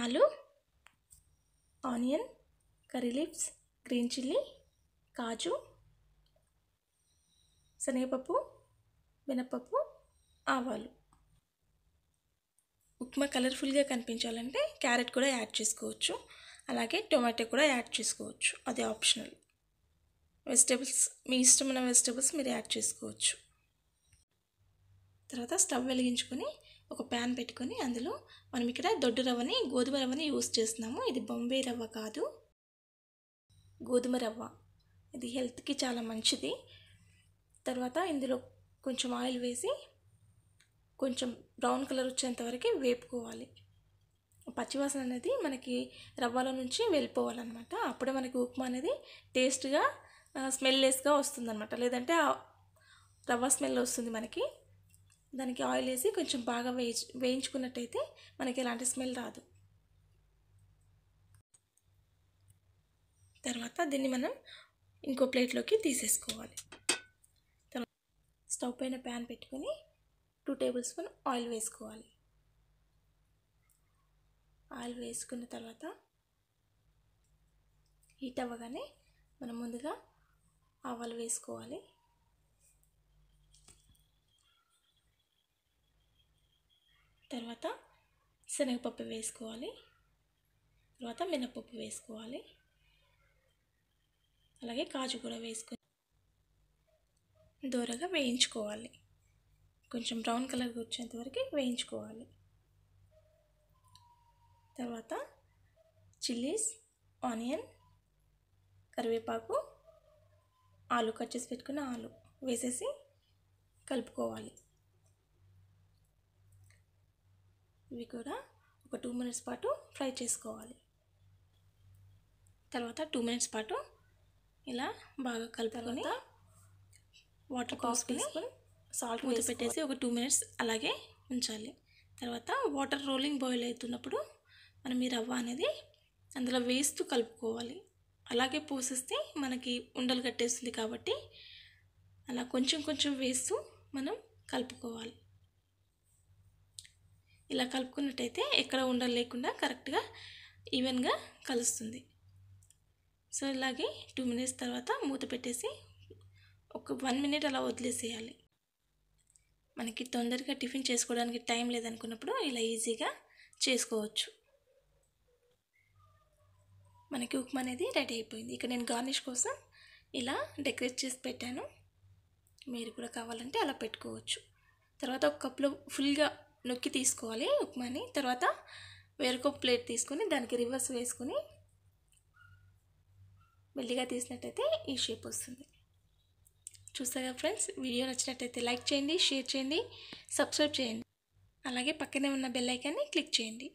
ఆలు onion curry leaves green chilli కాజు శనగపప్పు మినపప్పు ఆవాలు ఉప్మా కలర్ఫుల్గా కనిపించాలంటే క్యారెట్ కూడా యాడ్ చేసుకోవచ్చు అలాగే టొమాటో కూడా యాడ్ చేసుకోవచ్చు అది ఆప్షనల్ వెజిటేబుల్స్ మీ ఇష్టమైన వెజిటేబుల్స్ మీరు యాడ్ చేసుకోవచ్చు తర్వాత స్టవ్ వెలిగించుకొని ఒక ప్యాన్ పెట్టుకొని అందులో మనం ఇక్కడ దొడ్డు రవ్వని గోధుమ రవ్వని యూస్ చేస్తున్నాము ఇది బొంబే రవ్వ కాదు గోధుమ రవ్వ ఇది హెల్త్కి చాలా మంచిది తర్వాత ఇందులో కొంచెం ఆయిల్ వేసి కొంచెం బ్రౌన్ కలర్ వచ్చేంతవరకు వేపుకోవాలి పచ్చివాసన అనేది మనకి రవ్వలో నుంచి వెళ్ళిపోవాలన్నమాట అప్పుడే మనకి ఉప్మా అనేది టేస్ట్గా స్మెల్లెస్గా వస్తుందన్నమాట లేదంటే రవ్వ స్మెల్ వస్తుంది మనకి దానికి ఆయిల్ వేసి కొంచెం బాగా వేయించు వేయించుకున్నట్టయితే మనకి ఎలాంటి స్మెల్ రాదు తర్వాత దీన్ని మనం ఇంకో ప్లేట్లోకి తీసేసుకోవాలి తర్వాత స్టవ్ పైన ప్యాన్ పెట్టుకొని టూ టేబుల్ స్పూన్ ఆయిల్ వేసుకోవాలి ఆయిల్ వేసుకున్న తర్వాత హీట్ అవ్వగానే మనం ముందుగా ఆవాలు వేసుకోవాలి తర్వాత శనగపప్పు వేసుకోవాలి తర్వాత మినపప్పు వేసుకోవాలి అలాగే కాజు కూడా వేసుకొని దూరగా వేయించుకోవాలి కొంచెం బ్రౌన్ కలర్ వచ్చేంత వరకు వేయించుకోవాలి తర్వాత చిల్లీస్ ఆనియన్ కరివేపాకు ఆలు కట్ చేసి పెట్టుకున్న ఆలు వేసేసి కలుపుకోవాలి ఇవి కూడా ఒక టూ మినిట్స్ పాటు ఫ్రై చేసుకోవాలి తర్వాత టూ మినిట్స్ పాటు ఇలా బాగా కలుపుకొని వాటర్ పోసుకొని సాల్ట్ మీద పెట్టేసి ఒక టూ మినిట్స్ అలాగే ఉంచాలి తర్వాత వాటర్ రోలింగ్ బాయిల్ అవుతున్నప్పుడు మనం ఈ రవ్వ అనేది అందులో వేస్తూ కలుపుకోవాలి అలాగే పోసేస్తే మనకి ఉండలు కట్టేస్తుంది కాబట్టి అలా కొంచెం కొంచెం వేస్తూ మనం కలుపుకోవాలి ఇలా కలుపుకున్నట్టయితే ఎక్కడ ఉండలు లేకుండా కరెక్ట్గా ఈవెన్గా కలుస్తుంది సో ఇలాగే టూ మినిట్స్ తర్వాత మూత పెట్టేసి ఒక వన్ మినిట్ అలా వదిలేసేయాలి మనకి తొందరగా టిఫిన్ చేసుకోవడానికి టైం లేదనుకున్నప్పుడు ఇలా ఈజీగా చేసుకోవచ్చు మనకి ఉప్మా అనేది రెడీ అయిపోయింది ఇక నేను గార్నిష్ కోసం ఇలా డెకరేట్ చేసి పెట్టాను మీరు కూడా కావాలంటే అలా పెట్టుకోవచ్చు తర్వాత ఒక కప్లో ఫుల్గా నొక్కి తీసుకోవాలి ఉప్మాని తర్వాత వేరొక ప్లేట్ తీసుకొని దానికి రివర్స్ వేసుకొని మెల్లిగా తీసినట్టయితే ఈ షేప్ వస్తుంది చూస్తారా ఫ్రెండ్స్ వీడియో నచ్చినట్టయితే లైక్ చేయండి షేర్ చేయండి సబ్స్క్రైబ్ చేయండి అలాగే పక్కనే ఉన్న బెల్ ఐకాన్ని క్లిక్ చేయండి